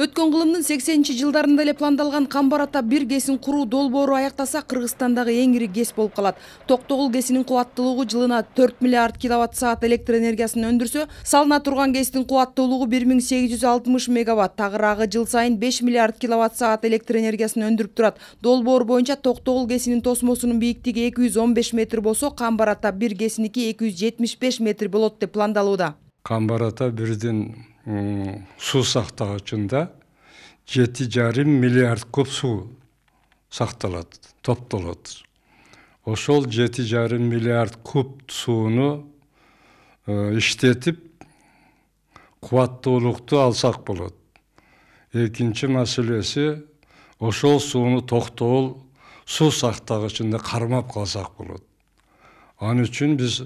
өткөн кылымдын сексенинчи жылдарында эле пландалган камбар ата бир гэсин куруу долбоору аяктаса кыргызстандагы эң ири гэс болуп калат токтогул гэсинин кубаттуулугу жылына төрт миллиард киловатт саат электр энергиясын өндүрсө салына турган гэстин кубаттуулугу бир миң сегиз жүз алтымыш мегаватт тагыраагы жыл сайын беш миллиард киловатт саат электр энергиясын өндүрүп турат долбоор боюнча токтогул гэсинин тосмосунун бийиктиги эки жүз он беш метр болсо камбар ата бир гэсиники эки жүз жетимиш беш метр болот деп пландалууда камбар ата бирдин суу сактагычында жети жарым миллиард куб суу сакталат топтолот ошол жети жарым миллиард куб сууну иштетип кубаттуулукту алсак болот экинчи маселеси ошол сууну токтогул суу сактагычында кармап калсак болот ал үчүн биз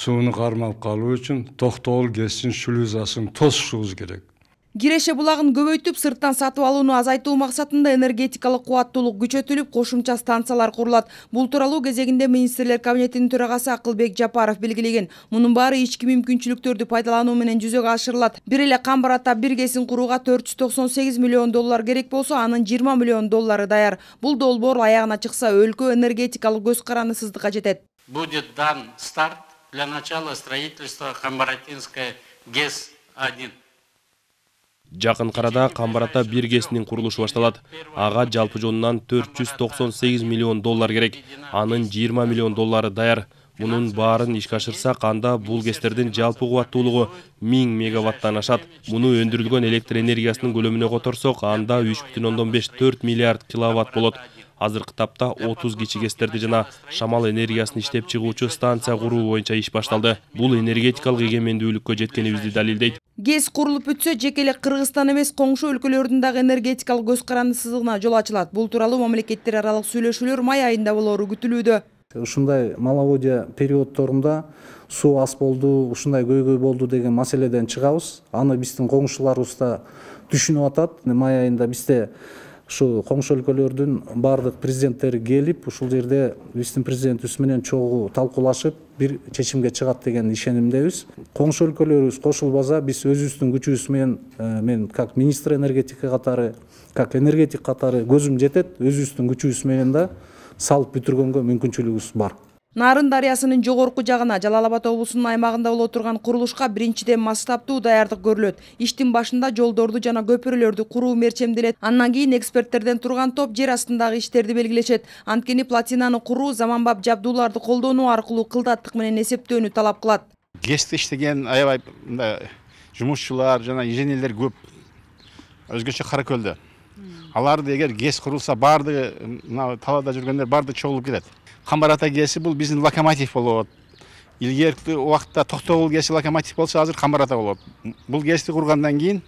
сууну кармап калуу үчүн токтогул гэстин шлюзасын тосушубуз керек киреше булагын көбөйтүп сырттан сатып алууну азайтуу максатында энергетикалык кубаттуулук күчөтүлүп кошумча станциялар курулат бул тууралуу кезегинде министрлер кабинетинин төрагасы акылбек жапаров белгилеген мунун баары ички мүмкүнчүлүктөрдү пайдалануу менен жүзөгө ашырылат бир эле камбар ата бир гэсин курууга төрт жүз токсон сегиз миллион доллар керек болсо анын жыйырма миллион доллары даяр бул долбоор аягына чыкса өлкө энергетикалык көз карандысыздыкка жетет будет дан старт для начала строительства камбаратинской гэс один жакын карада камбар бир гэсинин курулушу башталат ага жалпы жонунан төрт жүз токсон сегиз миллион доллар керек анын жыйырма миллион доллары даяр мунун баарын ишке ашырсак анда бул гэстердин жалпы кубаттуулугу миң мегаваттан ашат муну өндүрүлгөн электр энергиясынын көлөмүнө которсок анда үч бүтүн ондон беш төрт миллиард киловатт болот азыркы тапта 30 кичигестерди жана шамал энергиясын иштеп чыгуучу станция куруу боюнча иш башталды бул энергетикалык эгемендүүлүккө жеткенибизди далилдейт гэс курулуп бүтсө жеке эле кыргызстан эмес коңшу өлкөлөрдүн дагы энергетикалык көз карандысыздыгына жол ачылат бул тууралуу мамлекеттер аралык сүйлөшүүлөр май айында болоору күтүлүүдө ушундай маловодья периоддорунда суу аз болду ушундай көйгөй болду деген маселеден чыгабыз аны биздин коңшуларыбыз да түшүнүп атат май айында бизде ушу коңшу өлкөлөрдүн баардык президенттери келип ушул жерде биздин президентибиз менен чогуу талкуулашып бир чечимге чыгат деген ишенимдебиз коңшу өлкөлөрүбүз кошулбаса биз өзүбүздүн күчүбүз менен э, мен как министр энергетика катары как энергетик катары көзүм жетет өзүбүздүн күчүбүз менен да салып бүтүргөнгө мүмкүнчүлүгүбүз бар нарын дарыясынын жогорку жагына жалал абад облусунун аймагында боло турган курулушка биринчиден масштабтуу даярдык көрүлөт иштин башында жолдорду жана көпүрөлөрдү куруу мерчемделет андан кийин эксперттерден турган топ жер астындагы иштерди белгилешет анткени платинаны куруу заманбап жабдууларды колдонуу аркылуу кылдаттык менен эсептөөнү талап кылат гэсте иштеген аябай мындай жумушчулар жана инженерлер көп өзгөчө кара көлдө аларды эгер гэс курулса баардыгы мына талаада жүргөндөр баардыгы чогулуп кетет камбар ата гэси бул биздин локомотив болот илгерки убакыта токтогул гэси локомотив болсо азыр камбар ата болот бул гэсти кургандан кийин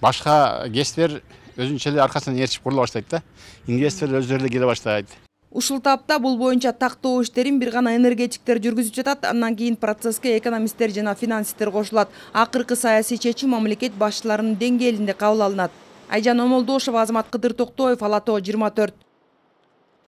башка гэстер өзүнчө эле аркасынан ээрчип курула баштайт да инвесторлор өздөрү эле келе баштайт ушул тапта бул боюнча тактоо иштерин бир гана энергетиктер жүргүзүп жатат андан кийин процесске экономисттер жана финансисттер кошулат акыркы саясий чечим мамлекет башчыларынын деңгээлинде кабыл алынат айжан омолдошева азамат кыдыртоктоев ала тоо жыйырма төрт